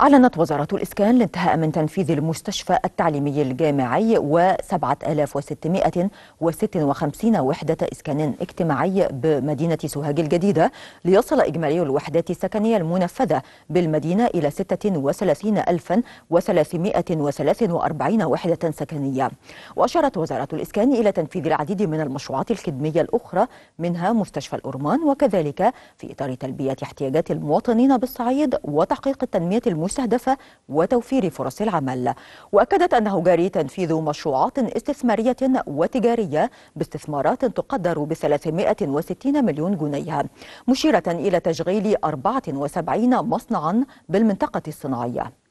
أعلنت وزارة الإسكان الانتهاء من تنفيذ المستشفى التعليمي الجامعي و7656 وحدة إسكان اجتماعي بمدينة سوهاج الجديدة ليصل إجمالي الوحدات السكنية المنفذة بالمدينة إلى 36343 وحدة سكنية وأشارت وزارة الإسكان إلى تنفيذ العديد من المشروعات الخدمية الأخرى منها مستشفى الأرمان وكذلك في إطار تلبية احتياجات المواطنين بالصعيد وتحقيق التنمية الم... المستهدفة وتوفير فرص العمل وأكدت أنه جاري تنفيذ مشروعات استثمارية وتجارية باستثمارات تقدر ب 360 مليون جنيه مشيرة إلى تشغيل 74 مصنعا بالمنطقة الصناعية